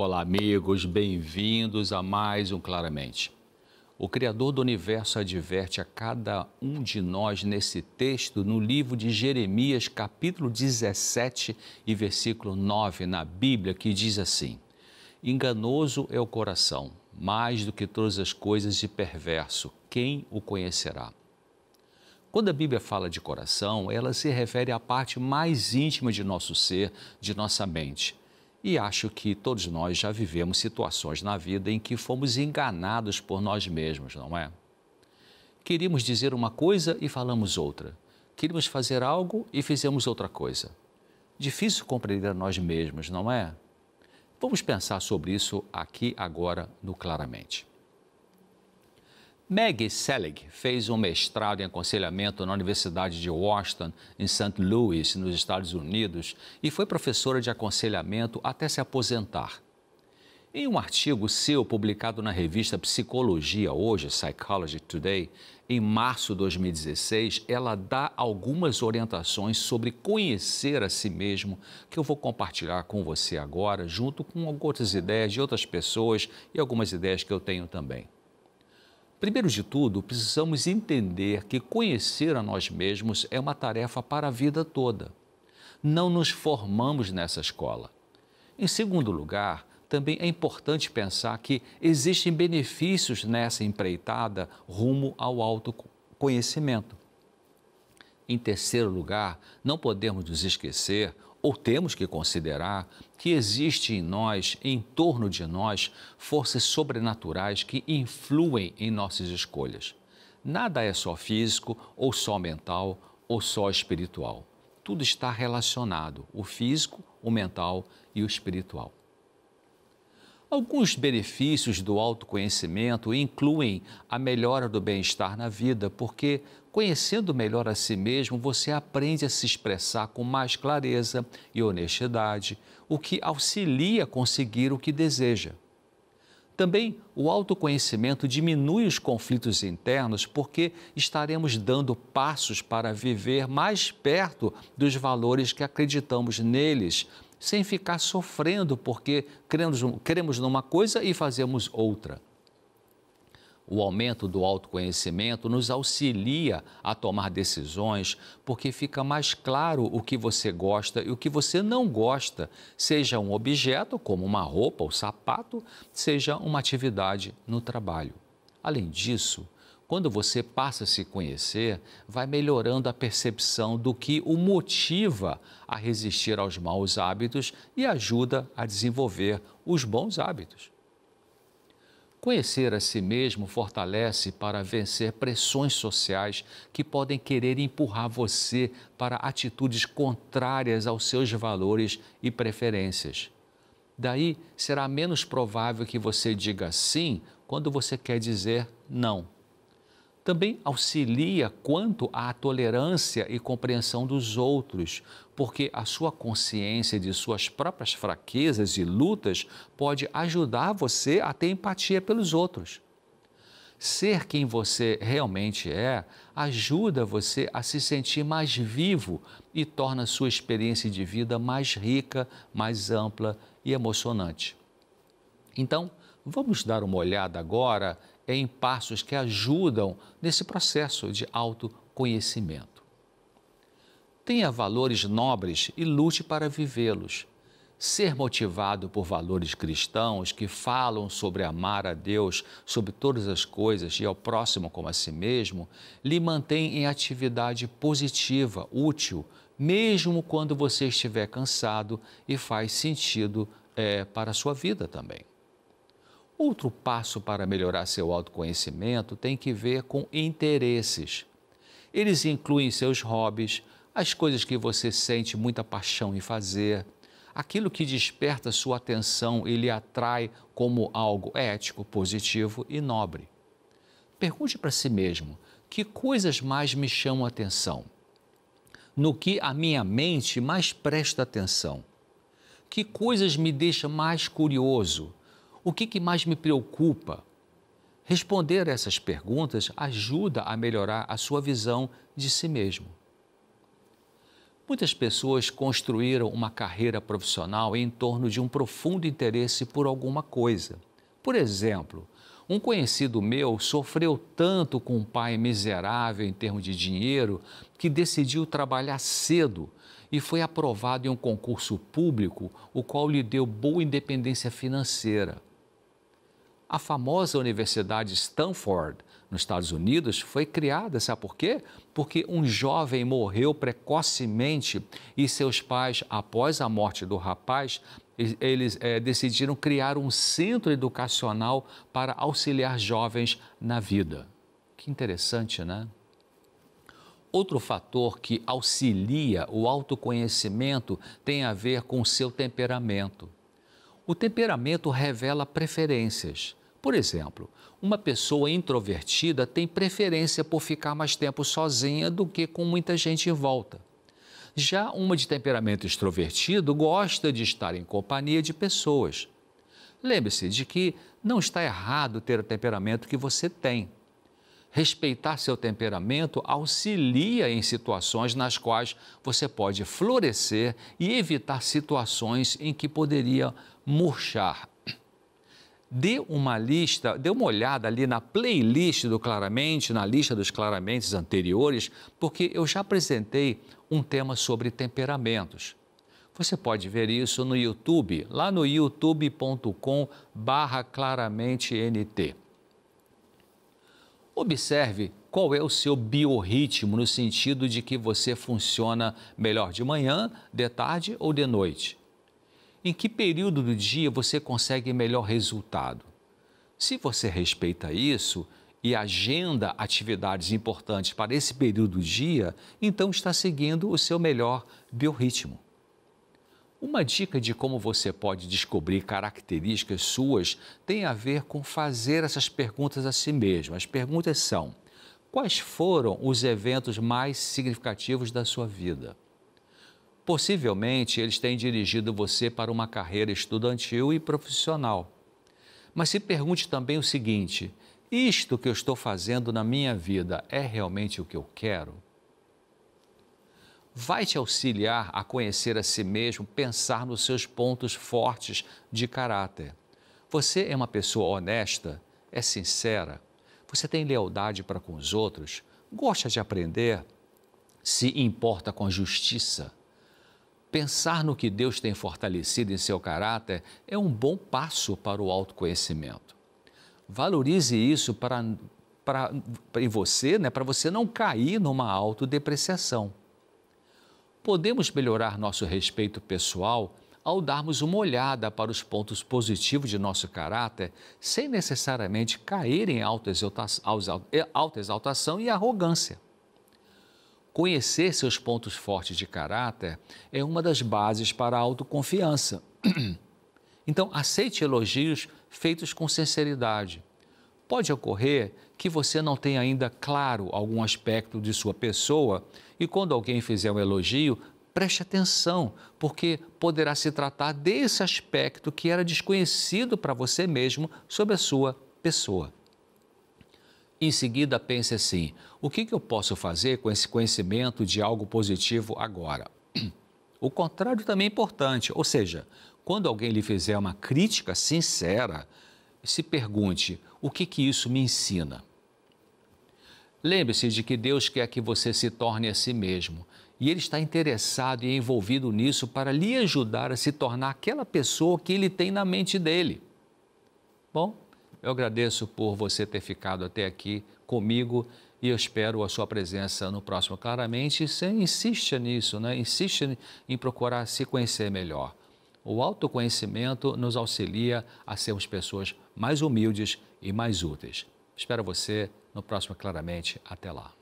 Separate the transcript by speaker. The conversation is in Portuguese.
Speaker 1: Olá, amigos, bem-vindos a mais um Claramente. O Criador do Universo adverte a cada um de nós nesse texto, no livro de Jeremias, capítulo 17 e versículo 9, na Bíblia, que diz assim: Enganoso é o coração, mais do que todas as coisas e perverso, quem o conhecerá? Quando a Bíblia fala de coração, ela se refere à parte mais íntima de nosso ser, de nossa mente. E acho que todos nós já vivemos situações na vida em que fomos enganados por nós mesmos, não é? Queríamos dizer uma coisa e falamos outra. Queríamos fazer algo e fizemos outra coisa. Difícil compreender nós mesmos, não é? Vamos pensar sobre isso aqui agora no Claramente. Maggie Selig fez um mestrado em aconselhamento na Universidade de Washington, em St. Louis, nos Estados Unidos, e foi professora de aconselhamento até se aposentar. Em um artigo seu publicado na revista Psicologia Hoje, Psychology Today, em março de 2016, ela dá algumas orientações sobre conhecer a si mesmo, que eu vou compartilhar com você agora, junto com algumas ideias de outras pessoas e algumas ideias que eu tenho também. Primeiro de tudo, precisamos entender que conhecer a nós mesmos é uma tarefa para a vida toda. Não nos formamos nessa escola. Em segundo lugar, também é importante pensar que existem benefícios nessa empreitada rumo ao autoconhecimento. Em terceiro lugar, não podemos nos esquecer ou temos que considerar que existe em nós, em torno de nós, forças sobrenaturais que influem em nossas escolhas. Nada é só físico, ou só mental, ou só espiritual. Tudo está relacionado: o físico, o mental e o espiritual. Alguns benefícios do autoconhecimento incluem a melhora do bem-estar na vida, porque conhecendo melhor a si mesmo, você aprende a se expressar com mais clareza e honestidade, o que auxilia a conseguir o que deseja. Também o autoconhecimento diminui os conflitos internos porque estaremos dando passos para viver mais perto dos valores que acreditamos neles sem ficar sofrendo porque queremos numa coisa e fazemos outra. O aumento do autoconhecimento nos auxilia a tomar decisões, porque fica mais claro o que você gosta e o que você não gosta, seja um objeto, como uma roupa ou sapato, seja uma atividade no trabalho. Além disso, quando você passa a se conhecer, vai melhorando a percepção do que o motiva a resistir aos maus hábitos e ajuda a desenvolver os bons hábitos. Conhecer a si mesmo fortalece para vencer pressões sociais que podem querer empurrar você para atitudes contrárias aos seus valores e preferências. Daí será menos provável que você diga sim quando você quer dizer não. Também auxilia quanto à tolerância e compreensão dos outros, porque a sua consciência de suas próprias fraquezas e lutas pode ajudar você a ter empatia pelos outros. Ser quem você realmente é ajuda você a se sentir mais vivo e torna sua experiência de vida mais rica, mais ampla e emocionante. Então, vamos dar uma olhada agora é em passos que ajudam nesse processo de autoconhecimento. Tenha valores nobres e lute para vivê-los. Ser motivado por valores cristãos que falam sobre amar a Deus sobre todas as coisas e ao próximo como a si mesmo, lhe mantém em atividade positiva, útil, mesmo quando você estiver cansado e faz sentido é, para a sua vida também. Outro passo para melhorar seu autoconhecimento tem que ver com interesses. Eles incluem seus hobbies, as coisas que você sente muita paixão em fazer, aquilo que desperta sua atenção e lhe atrai como algo ético, positivo e nobre. Pergunte para si mesmo: que coisas mais me chamam a atenção? No que a minha mente mais presta atenção? Que coisas me deixam mais curioso? O que, que mais me preocupa? Responder essas perguntas ajuda a melhorar a sua visão de si mesmo. Muitas pessoas construíram uma carreira profissional em torno de um profundo interesse por alguma coisa. Por exemplo, um conhecido meu sofreu tanto com um pai miserável em termos de dinheiro que decidiu trabalhar cedo e foi aprovado em um concurso público, o qual lhe deu boa independência financeira. A famosa Universidade Stanford, nos Estados Unidos, foi criada, sabe por quê? Porque um jovem morreu precocemente e seus pais, após a morte do rapaz, eles é, decidiram criar um centro educacional para auxiliar jovens na vida. Que interessante, né? Outro fator que auxilia o autoconhecimento tem a ver com o seu temperamento. O temperamento revela preferências. Por exemplo, uma pessoa introvertida tem preferência por ficar mais tempo sozinha do que com muita gente em volta. Já uma de temperamento extrovertido gosta de estar em companhia de pessoas. Lembre-se de que não está errado ter o temperamento que você tem. Respeitar seu temperamento auxilia em situações nas quais você pode florescer e evitar situações em que poderia murchar, dê uma lista, dê uma olhada ali na playlist do Claramente, na lista dos Claramentes anteriores, porque eu já apresentei um tema sobre temperamentos. Você pode ver isso no YouTube, lá no youtube.com barra claramente NT. Observe qual é o seu biorritmo no sentido de que você funciona melhor de manhã, de tarde ou de noite em que período do dia você consegue melhor resultado. Se você respeita isso e agenda atividades importantes para esse período do dia, então está seguindo o seu melhor biorritmo. Uma dica de como você pode descobrir características suas tem a ver com fazer essas perguntas a si mesmo. As perguntas são: quais foram os eventos mais significativos da sua vida? Possivelmente eles têm dirigido você para uma carreira estudantil e profissional. Mas se pergunte também o seguinte: isto que eu estou fazendo na minha vida é realmente o que eu quero? Vai te auxiliar a conhecer a si mesmo, pensar nos seus pontos fortes de caráter. Você é uma pessoa honesta, é sincera, você tem lealdade para com os outros, gosta de aprender, se importa com a justiça Pensar no que Deus tem fortalecido em seu caráter é um bom passo para o autoconhecimento. Valorize isso para, para, para em você, né, para você não cair numa autodepreciação. Podemos melhorar nosso respeito pessoal ao darmos uma olhada para os pontos positivos de nosso caráter, sem necessariamente cair em autoexaltação, é, autoexaltação e arrogância. Conhecer seus pontos fortes de caráter é uma das bases para a autoconfiança. Então, aceite elogios feitos com sinceridade. Pode ocorrer que você não tenha ainda claro algum aspecto de sua pessoa e, quando alguém fizer um elogio, preste atenção, porque poderá se tratar desse aspecto que era desconhecido para você mesmo sobre a sua pessoa. Em seguida, pense assim: o que, que eu posso fazer com esse conhecimento de algo positivo agora? O contrário também é importante, ou seja, quando alguém lhe fizer uma crítica sincera, se pergunte: o que, que isso me ensina? Lembre-se de que Deus quer que você se torne a si mesmo e Ele está interessado e envolvido nisso para lhe ajudar a se tornar aquela pessoa que Ele tem na mente dele. Bom, eu agradeço por você ter ficado até aqui comigo e eu espero a sua presença no próximo. Claramente, você insiste nisso, né? insiste em procurar se conhecer melhor. O autoconhecimento nos auxilia a sermos pessoas mais humildes e mais úteis. Espero você no próximo Claramente. Até lá.